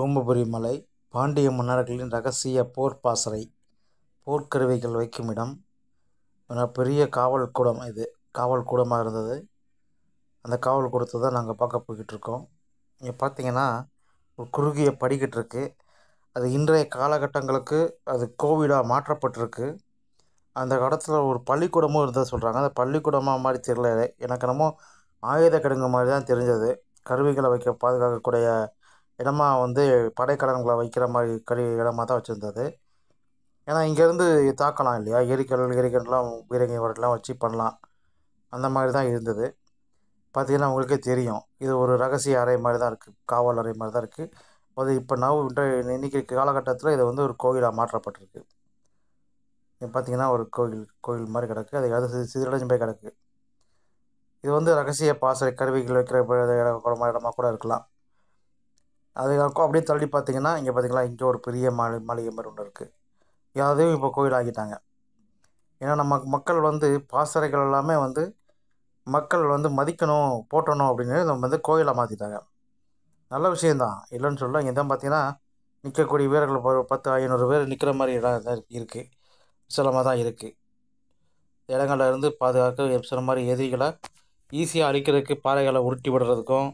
சோமபுரி மலை பாண்டிய மன்னர்களின் ரகசிய போர் பாசறை போர்க்கருவிகள் வைக்கும் இடம் பெரிய காவல் கூடம் இது காவல் கூடமாக இருந்தது அந்த காவல் கூடத்தை தான் நாங்கள் பார்க்க போய்கிட்டு இருக்கோம் இங்கே பார்த்தீங்கன்னா ஒரு குறுகிய படிக்கட்டு இருக்குது அது இன்றைய காலகட்டங்களுக்கு அது கோவிடாக மாற்றப்பட்டிருக்கு அந்த காலத்தில் ஒரு பள்ளிக்கூடமும் இருந்தது சொல்கிறாங்க அந்த பள்ளிக்கூடமாக மாதிரி தெரியல எனக்கு என்னமோ ஆயுத கிடங்கு மாதிரி தான் தெரிஞ்சது கருவிகளை வைக்க பாதுகாக்கக்கூடிய இடமா வந்து படைக்கலன்களை வைக்கிற மாதிரி கடி இடமாக தான் வச்சுருந்தது ஏன்னா இங்கேருந்து தாக்கலாம் இல்லையா எரிக்கல் எரிக்கல்லாம் வீரங்கை வரலாம் வச்சு பண்ணலாம் அந்த மாதிரி தான் இருந்தது பார்த்திங்கன்னா உங்களுக்கே தெரியும் இது ஒரு ரகசிய அறை மாதிரி தான் இருக்குது காவல் அறை மாதிரி தான் இருக்குது அது இப்போ நவ் இன்னைக்கு காலகட்டத்தில் இது வந்து ஒரு கோயிலாக மாற்றப்பட்டிருக்கு பார்த்திங்கன்னா ஒரு கோயில் கோயில் மாதிரி கிடக்கு அது அது சிதறடைஞ்சு போய் கிடக்கு இது வந்து ரகசிய பாசறை கருவிகள் வைக்கிற இடமா இடமா கூட இருக்கலாம் அதுக்கும் அப்படியே தள்ளி பார்த்திங்கன்னா இங்கே பார்த்திங்களா இங்கே ஒரு பெரிய மலை மளிகை மாதிரி ஒன்று இருக்குது அதையும் இப்போ கோயில் ஆக்கிட்டாங்க ஏன்னா நம்ம மக்கள் வந்து பாசறைகள் எல்லாமே வந்து மக்கள் வந்து மதிக்கணும் போட்டணும் அப்படின்னு நம்ம வந்து கோயிலை மாற்றிட்டாங்க நல்ல விஷயந்தான் இல்லைன்னு சொல்ல இங்கே தான் பார்த்தீங்கன்னா நிற்கக்கூடிய வீரர்கள் பத்து ஐநூறு பேர் நிற்கிற மாதிரி இடம் தான் இருக்குது விசலமாக தான் இருக்குது இடங்களில் இருந்து பாதுகாக்க சில மாதிரி எதிரிகளை ஈஸியாக அழிக்கிறதுக்கு பாறைகளை உருட்டி விடுறதுக்கும்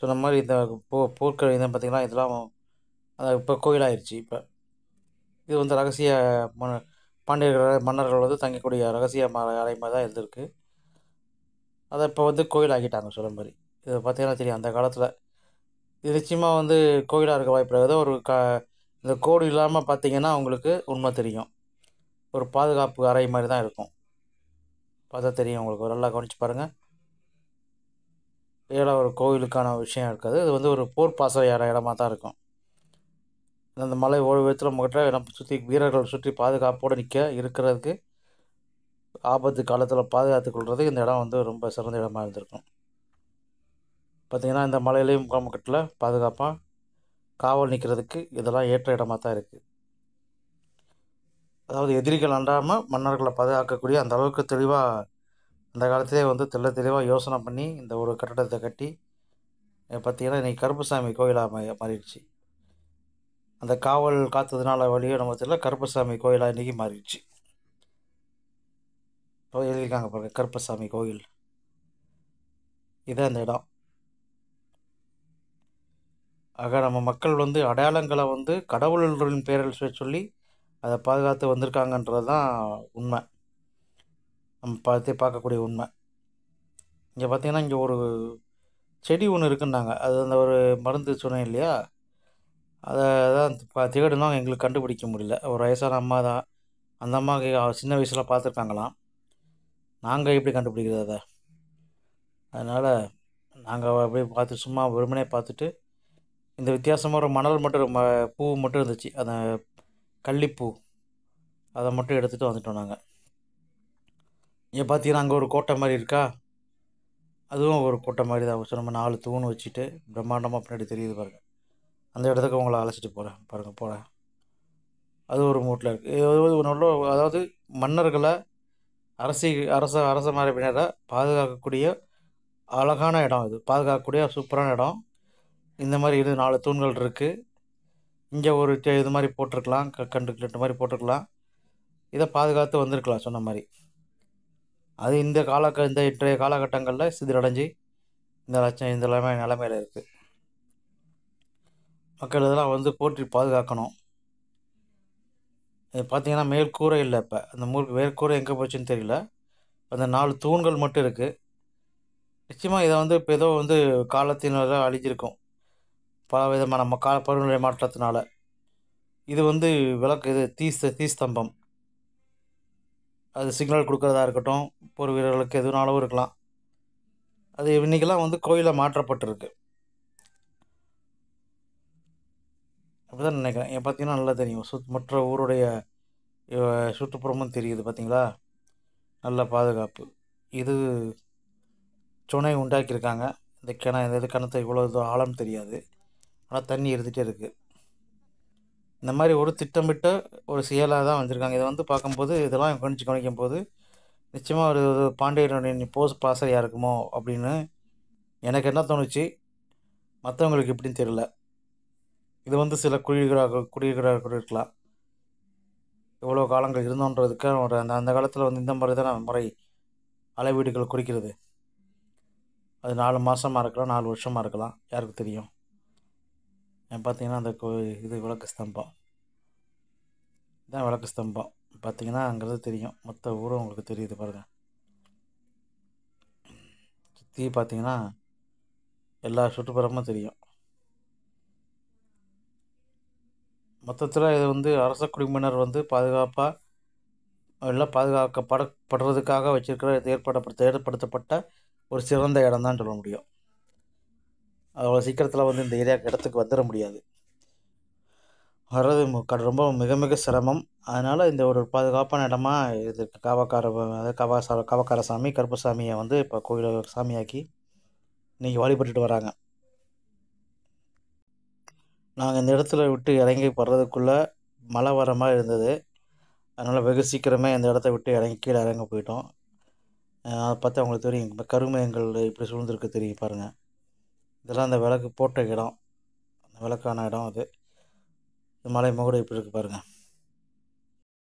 சொன்ன மாதிரி இந்த போ போர்க்கழி தான் பார்த்திங்கன்னா இதெல்லாம் அது இப்போ கோயிலாகிருச்சு இப்போ இது வந்து ரகசிய மன பாண்டியர்கள மன்னர்கள் வந்து தங்கக்கூடிய ரகசிய அறை மாதிரி தான் இருந்திருக்கு அதை இப்போ வந்து கோயில் ஆக்கிட்டாங்க சொல்ல மாதிரி இதை பார்த்திங்கன்னா தெரியும் அந்த காலத்தில் இது நிச்சயமாக வந்து கோயிலாக இருக்க வாய்ப்பு ஒரு க இந்த கோடு இல்லாமல் பார்த்திங்கன்னா அவங்களுக்கு உண்மை தெரியும் ஒரு பாதுகாப்பு அறை மாதிரி தான் இருக்கும் பார்த்தா தெரியும் உங்களுக்கு நல்லா கவனித்து பாருங்கள் இடம் ஒரு கோவிலுக்கான விஷயம் இருக்காது இது வந்து ஒரு போர் ஏற இடமா தான் இருக்கும் அந்த மலை ஓய்வத்தில் மட்டும் நம்ம சுற்றி வீரர்கள் சுற்றி பாதுகாப்போடு நிற்க இருக்கிறதுக்கு ஆபத்து காலத்தில் பாதுகாத்து கொள்வதுக்கு இந்த இடம் வந்து ரொம்ப சிறந்த இடமாக இருந்திருக்கும் பார்த்திங்கன்னா இந்த மலையிலையும் முகாமக்கட்டில் பாதுகாப்பாக காவல் நிற்கிறதுக்கு இதெல்லாம் ஏற்ற இடமாக தான் இருக்குது அதாவது எதிரிகள் அண்டாமல் மன்னர்களை பாதுகாக்கக்கூடிய அந்த அளவுக்கு தெளிவாக அந்த காலத்திலே வந்து தெள்ள தெளிவாக யோசனை பண்ணி இந்த ஒரு கட்டடத்தை கட்டி பார்த்திங்கன்னா இன்றைக்கி கருப்புசாமி கோயிலாக மாறிடுச்சு அந்த காவல் காத்ததுனால வழியோ நம்ம தெரியல கருப்பசாமி கோயிலாக இன்றைக்கி மாறிடுச்சு இப்போ எழுதியிருக்காங்க பாருங்கள் கருப்பசாமி கோயில் இதான் அந்த இடம் ஆக நம்ம மக்கள் வந்து அடையாளங்களை வந்து கடவுள்களின் பேரில் சொல்லி அதை பாதுகாத்து வந்திருக்காங்கன்றது தான் உண்மை நம்ம பார்த்து பார்க்கக்கூடிய உண்மை இங்கே பார்த்திங்கன்னா இங்கே ஒரு செடி ஒன்று இருக்குன்னாங்க அது அந்த ஒரு மருந்து சொன்னேன் இல்லையா அதை தான் திகடுனா எங்களுக்கு கண்டுபிடிக்க முடியல ஒரு வயசான அம்மா தான் அந்த அம்மாவுக்கு சின்ன வயசில் பார்த்துருக்காங்களாம் நாங்கள் எப்படி கண்டுபிடிக்கிறது அதை அதனால் நாங்கள் அப்படியே பார்த்து சும்மா வெறுமனே பார்த்துட்டு இந்த வித்தியாசமாக ஒரு மணல் மட்டும் பூ மட்டும் இருந்துச்சு அந்த கள்ளிப்பூ அதை மட்டும் எடுத்துகிட்டு வந்துட்டோம் நாங்கள் இங்கே பார்த்தீங்கன்னா அங்கே ஒரு கோட்டை மாதிரி இருக்கா அதுவும் ஒரு கோட்டை மாதிரி தான் வச்சு நம்ம நாலு தூண் வச்சுட்டு பிரம்மாண்டமாக பின்னாடி தெரியுது பாருங்கள் அந்த இடத்துக்கு உங்களை அழைச்சிட்டு போகிறேன் பாருங்கள் போகிறேன் அது ஒரு மூட்டில் இருக்குது நல்ல அதாவது மன்னர்களை அரசி அரச அரச மாதிரி பின்னாடி பாதுகாக்கக்கூடிய அழகான இடம் இது பாதுகாக்கக்கூடிய சூப்பரான இடம் இந்த மாதிரி இது நாலு தூண்கள் இருக்குது இங்கே ஒரு இது மாதிரி போட்டிருக்கலாம் க கண்டு மாதிரி போட்டிருக்கலாம் இதை பாதுகாத்து வந்திருக்கலாம் சொன்ன மாதிரி அது இந்த கால இந்த இன்றைய காலகட்டங்களில் சிதறடைஞ்சு இந்த லட்சம் இந்த நிலைமை நிலைமையில் இருக்குது மக்கள் இதெல்லாம் வந்து போற்றி பாதுகாக்கணும் இது பார்த்திங்கன்னா மேற்கூரை இல்லை இப்போ அந்த மூ மேற்கூரை எங்கே போச்சுன்னு தெரியல அந்த நாலு தூண்கள் மட்டும் இருக்குது நிச்சயமாக இதை வந்து இப்போ ஏதோ வந்து காலத்தினால அழிஞ்சிருக்கும் பல விதமான நம்ம கால பருவநிலை மாற்றத்தினால இது வந்து விளக்கு இது தீ தீஸ்தம்பம் அது சிக்னல் கொடுக்குறதா இருக்கட்டும் போர் வீரர்களுக்கு எதுனாலும் இருக்கலாம் அது இன்றைக்கெல்லாம் வந்து கோயிலில் மாற்றப்பட்டிருக்கு அப்படி தான் நினைக்கிறேன் பார்த்தீங்கன்னா நல்லா தெரியும் சுத் மற்ற ஊருடைய சுற்றுப்புறமும் தெரியுது பார்த்தீங்களா நல்ல பாதுகாப்பு இது சுனை உண்டாக்கியிருக்காங்க இந்த கிண இந்த இது கிணத்து இவ்வளோ ஆழம் தெரியாது ஆனால் தண்ணி இருந்துகிட்டே இருக்குது இந்த மாதிரி ஒரு திட்டமிட்ட ஒரு செயலாக தான் வந்திருக்காங்க இதை வந்து பார்க்கும்போது இதெல்லாம் கவனித்து கவனிக்கும் போது நிச்சயமாக ஒரு பாண்டியனுடைய போஸ் பாசரியாக இருக்குமோ அப்படின்னு எனக்கு என்ன தோணுச்சு மற்றவங்களுக்கு எப்படின்னு தெரியல இது வந்து சில குடியிருக்கிறார்கள் குடியிருக்கிறார்கள் இருக்கலாம் எவ்வளோ காலங்கள் இருந்தோன்றதுக்கு ஒரு அந்த அந்த காலத்தில் வந்து இந்த மாதிரி தான் முறை அளவீடுகள் குறிக்கிறது அது நாலு மாதமாக இருக்கலாம் நாலு வருஷமாக இருக்கலாம் யாருக்கு தெரியும் பார்த்திங்கன்னா அந்த கோ இது விளக்கு ஸ்தம்பம் இதான் விளக்கு ஸ்தம்பம் பார்த்தீங்கன்னா அங்கேருந்து தெரியும் மொத்த ஊரும் உங்களுக்கு தெரியுது பாருங்கள் சுற்றி பார்த்திங்கன்னா எல்லா சுற்றுப்புறமும் தெரியும் மொத்தத்தில் இது வந்து அரச குடும்பினர் வந்து பாதுகாப்பாக எல்லாம் பாதுகாக்கப்படப்படுறதுக்காக வச்சுருக்கிற ஏற்படப்பட ஏற்படுத்தப்பட்ட ஒரு சிறந்த இடம் தான் சொல்ல முடியும் அவ்வளோ சீக்கிரத்தில் வந்து இந்த ஏரியா இடத்துக்கு வந்துட முடியாது வர்றது ரொம்ப மிக மிக சிரமம் அதனால் இந்த ஒரு பாதுகாப்பான இடமா இது காவக்கார அதாவது கவாசா சாமி கருப்பசாமியை வந்து இப்போ கோயில சாமியாக்கி இன்றைக்கி வழிபட்டுட்டு வராங்க நாங்கள் இந்த இடத்துல விட்டு இறங்கி போடுறதுக்குள்ளே மழை வர மாதிரி இருந்தது அதனால் வெகு சீக்கிரமே இந்த இடத்த விட்டு இறங்கி கீழே இறங்க போயிட்டோம் அதை பார்த்து அவங்களுக்கு தெரியும் கருமயங்கள் இப்படி சூழ்ந்திருக்கு தெரியும் பாருங்கள் இதெல்லாம் அந்த விளக்கு போட்ட இடம் அந்த விளக்கான இடம் அது மலை முகடு இப்படி இருக்குது பாருங்கள்